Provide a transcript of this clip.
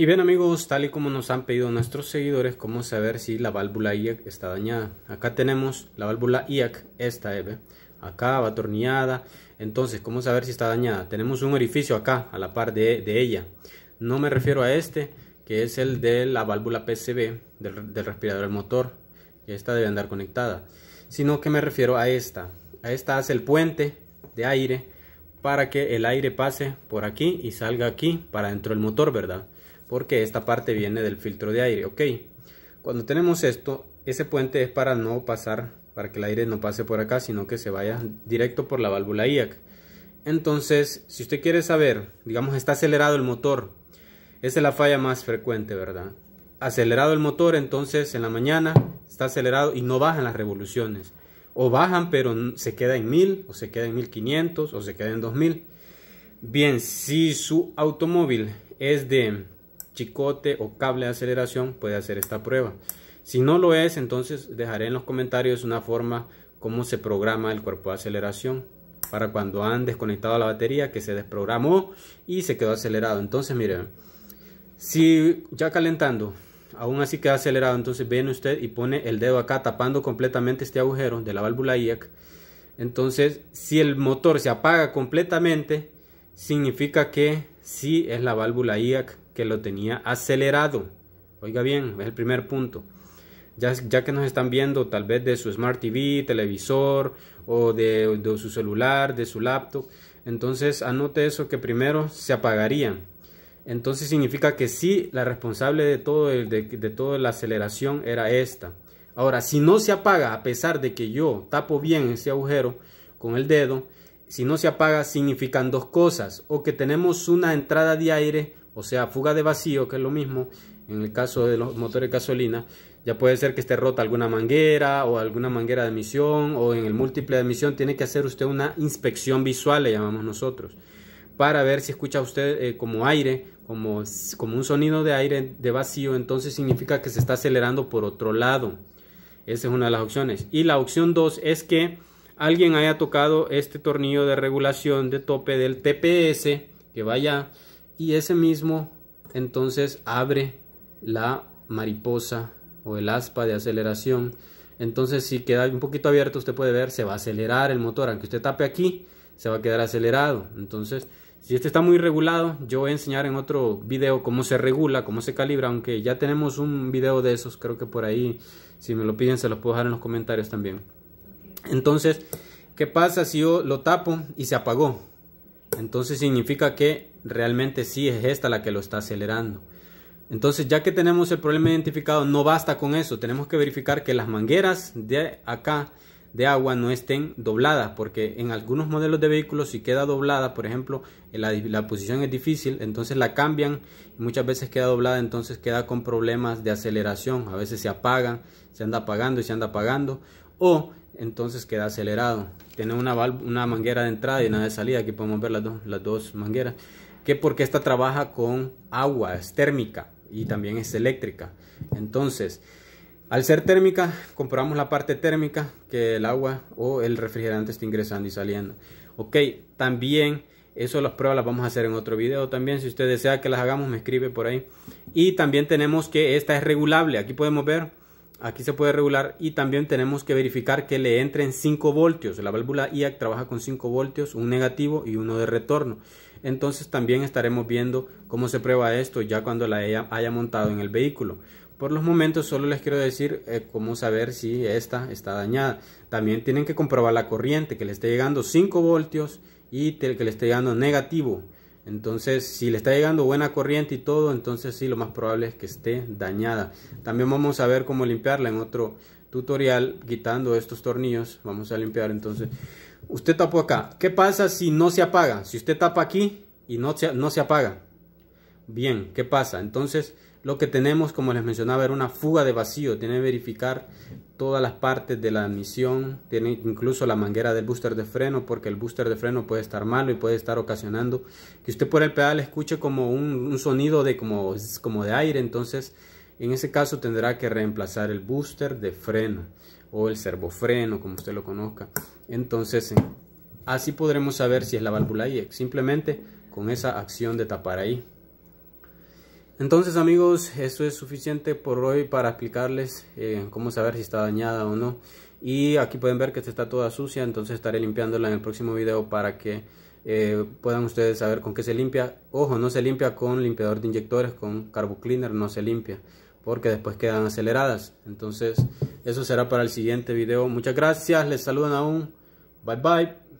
Y bien amigos, tal y como nos han pedido nuestros seguidores, cómo saber si la válvula IAC está dañada. Acá tenemos la válvula IAC, esta EVE, acá va atornillada. Entonces, ¿cómo saber si está dañada? Tenemos un orificio acá, a la par de, ella. No me refiero a este, que es el de la válvula PCB del, respirador del motor, y esta debe andar conectada. Sino que me refiero a esta. A esta hace el puente de aire para que el aire pase por aquí y salga aquí para dentro del motor, ¿verdad? porque esta parte viene del filtro de aire, ok. Cuando tenemos esto, ese puente es para no pasar, para que el aire no pase por acá, sino que se vaya directo por la válvula IAC. Entonces, si usted quiere saber, digamos, está acelerado el motor, esa es la falla más frecuente, ¿verdad? Acelerado el motor, entonces en la mañana está acelerado y no bajan las revoluciones. O bajan, pero se queda en 1000, o se queda en 1500, o se queda en 2000. Bien, si su automóvil es de chicote o cable de aceleración puede hacer esta prueba. Si no lo es, entonces dejaré en los comentarios una forma cómo se programa el cuerpo de aceleración para cuando han desconectado la batería que se desprogramó y se quedó acelerado. Entonces, miren, si ya calentando aún así queda acelerado, entonces viene usted y pone el dedo acá tapando completamente este agujero de la válvula IAC. E entonces, si el motor se apaga completamente, significa que sí es la válvula IAC e que lo tenía acelerado. Oiga bien, es el primer punto. Ya, ya, que nos están viendo tal vez de su Smart TV, televisor o de, su celular, de su laptop. Entonces anote eso que primero se apagaría Entonces significa que si... la responsable de, todo el, de, de toda la aceleración era esta. Ahora, si no se apaga, a pesar de que yo tapo bien ese agujero con el dedo, si no se apaga significan dos cosas, o que tenemos una entrada de aire o sea, fuga de vacío, que es lo mismo en el caso de los motores de gasolina, ya puede ser que esté rota alguna manguera o alguna manguera de emisión o en el múltiple de emisión tiene que hacer usted una inspección visual, le llamamos nosotros, para ver si escucha usted eh, como aire, como, como un sonido de aire de vacío, entonces significa que se está acelerando por otro lado. Esa es una de las opciones. Y la opción 2 es que alguien haya tocado este tornillo de regulación de tope del TPS que vaya y ese mismo entonces abre la mariposa o el aspa de aceleración. Entonces si queda un poquito abierto usted puede ver se va a acelerar el motor. Aunque usted tape aquí se va a quedar acelerado. Entonces si este está muy regulado yo voy a enseñar en otro video cómo se regula, cómo se calibra. Aunque ya tenemos un video de esos creo que por ahí si me lo piden se los puedo dejar en los comentarios también. Entonces ¿qué pasa si yo lo tapo y se apagó? Entonces significa que realmente sí es esta la que lo está acelerando. Entonces, ya que tenemos el problema identificado, no basta con eso. Tenemos que verificar que las mangueras de acá de agua no estén dobladas, porque en algunos modelos de vehículos si queda doblada, por ejemplo, la, la posición es difícil, entonces la cambian, muchas veces queda doblada, entonces queda con problemas de aceleración, a veces se apaga, se anda apagando y se anda apagando, o entonces queda acelerado. Tiene una, una manguera de entrada y una de salida, aquí podemos ver las las dos mangueras porque esta trabaja con agua, es térmica y también es eléctrica. Entonces, al ser térmica, comprobamos la parte térmica que el agua o el refrigerante está ingresando y saliendo. Ok, también eso las pruebas las vamos a hacer en otro video también. Si usted desea que las hagamos, me escribe por ahí. Y también tenemos que esta es regulable. Aquí podemos ver, aquí se puede regular. Y también tenemos que verificar que le entren 5 voltios. La válvula IAC trabaja con 5 voltios, un negativo y uno de retorno entonces también estaremos viendo cómo se prueba esto ya cuando la haya, montado en el vehículo. Por los momentos solo les quiero decir eh, cómo saber si esta está dañada. También tienen que comprobar la corriente, que le esté llegando 5 voltios y que le esté llegando negativo. Entonces, si le está llegando buena corriente y todo, entonces sí, lo más probable es que esté dañada. También vamos a ver cómo limpiarla en otro tutorial, quitando estos tornillos. Vamos a limpiar entonces usted tapó acá. ¿Qué pasa si no se apaga? Si usted tapa aquí y no se, no se apaga. Bien, ¿qué pasa? Entonces, lo que tenemos, como les mencionaba, era una fuga de vacío. Tiene que verificar todas las partes de la admisión, tiene incluso la manguera del booster de freno, porque el booster de freno puede estar malo y puede estar ocasionando que usted por el pedal escuche como un, un sonido de, como, como de aire. Entonces, en ese caso tendrá que reemplazar el booster de freno o el servofreno, como usted lo conozca. Entonces, eh, así podremos saber si es la válvula y simplemente con esa acción de tapar ahí. Entonces amigos, eso es suficiente por hoy para explicarles eh, cómo saber si está dañada o no. Y aquí pueden ver que está toda sucia, entonces estaré limpiándola en el próximo video para que eh, puedan ustedes saber con qué se limpia. Ojo, no se limpia con limpiador de inyectores, con carbocleaner no se limpia, porque después quedan aceleradas. Entonces eso será para el siguiente video. Muchas gracias. Les saludan aún. Bye bye.